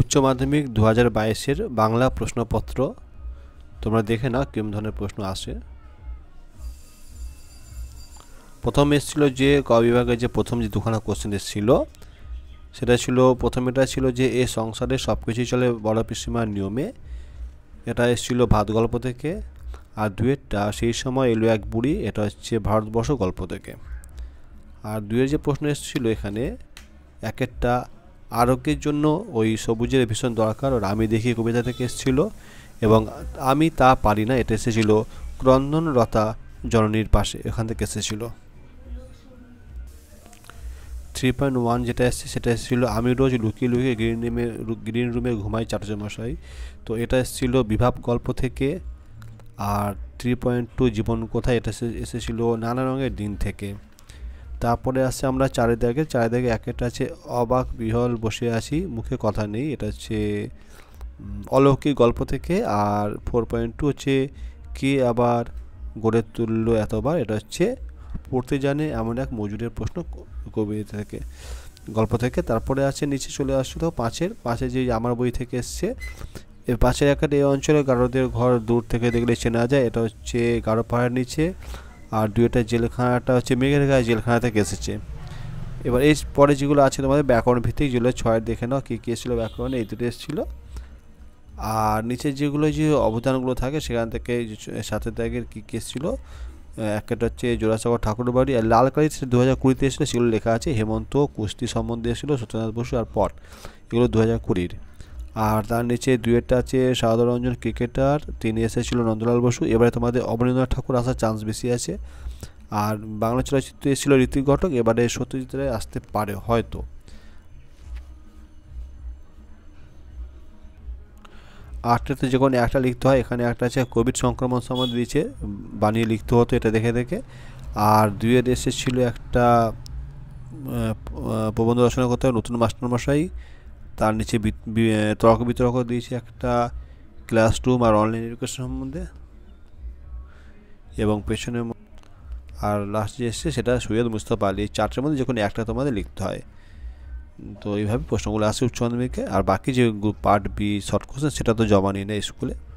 উচ্চ মাধ্যমিক দু হাজার বাইশের বাংলা প্রশ্নপত্র তোমরা দেখে নাও কেমন ধরনের প্রশ্ন আসে প্রথম এসেছিল যে ক বিভাগে যে প্রথম যে দুখানা কোশ্চেন এসেছিল সেটা ছিল প্রথম এটা ছিল যে এ সংসারে সব কিছুই চলে বড় পিসিমার নিয়মে এটা এসেছিল ভাত গল্প থেকে আর দুয়েরটা সেই সময় এলো এক বুড়ি এটা হচ্ছে ভারতবর্ষ গল্প থেকে আর দুয়ের যে প্রশ্ন এসেছিল এখানে এক একটা আরোগ্যের জন্য ওই সবুজের ভীষণ দরকার আর আমি দেখি কবিতা থেকে এসেছিল এবং আমি তা পারি না এটা এসেছিল ক্রন্দনরতা জননীর পাশে এখান থেকে এসেছিল থ্রি পয়েন্ট ওয়ান যেটা এসছে সেটা এসেছিলো আমি রোজ লুকিয়ে লুকিয়ে গ্রিন রুমে গ্রিন রুমে ঘুমাই চারজন মশাই তো এটা এসেছিলো বিভাব গল্প থেকে আর থ্রি পয়েন্ট টু জীবন কোথায় এটা এসেছিলো নানা রঙের দিন থেকে তারপরে আছে আমরা চারিদিকে চারিদিকে একটা আছে অবাক বিহল বসে আছি মুখে কথা নেই এটা হচ্ছে অলৌকিক গল্প থেকে আর ফোর পয়েন্ট টু হচ্ছে কে আবার গড়ে তুলল এতবার এটা হচ্ছে পড়তে জানে এমন এক মজুরের প্রশ্ন কবিতা থেকে গল্প থেকে তারপরে আছে নিচে চলে আসলো পাঁচের পাঁচে যে আমার বই থেকে এসছে এর পাঁচের একটা এই অঞ্চলে গারোদের ঘর দূর থেকে দেখলে চেনা যায় এটা হচ্ছে গারো পাহাড়ের নিচে আর দুইটা জেলখানাটা হচ্ছে মেঘের গায়ে জেলখানা থেকে এসেছে এবার এর পরে যেগুলো আছে তোমাদের ব্যাকরণ ভিত্তিক যেগুলো ছয় দেখে নাও কী কী এসেছিলো ব্যাকরণে এই দুটো এসেছিলো আর নিচে যেগুলো যে অবদানগুলো থাকে সেখান থেকে সাথে ত্যাগের কী কী এসেছিলো একটা হচ্ছে জোড়াসাগর ঠাকুর বাড়ি আর লাল কালি দু হাজার কুড়িতে এসেছিলো সেগুলো লেখা আছে হেমন্ত কুস্তি সম্বন্ধে এসেছিলো সত্যনাথ বসু আর পট এগুলো দু হাজার কুড়ির আর তার নিচে দুয়েটা আছে সাধারণজন ক্রিকেটার তিনি এসেছিল নন্দলাল বসু এবারে তোমাদের অবনীন্দ্রনাথ ঠাকুর আসার চান্স বেশি আছে আর বাংলা চলচ্চিত্রে এসেছিল ঋতিক ঘটক এবারে সত্যজিৎ রায় আসতে পারে হয়তো আটটাতে যখন একটা লিখতে হয় এখানে একটা আছে কোভিড সংক্রমণ সম্বন্ধে দিয়েছে বানিয়ে লিখতে হতো এটা দেখে দেখে আর দুয়ের এসেছিল একটা প্রবন্ধ রচনা করতে হবে নতুন মাস্টারমশাই তার নিচে তর্ক বিতর্ক দিয়েছি একটা ক্লাস রুম আর অনলাইন এডুকেশন সম্বন্ধে এবং পেছনে আর লাস্ট যে এসছে সেটা সৈয়দ মুস্তফা আলী চারটের মধ্যে যখন একটা তোমাদের লিখতে হয় তো এইভাবে প্রশ্নগুলো আসে উচ্চ মাধ্যমিকে আর বাকি যে পার্ট বি শর্ট কোশ্চেন সেটা তো জমা নিয়ে নেয় স্কুলে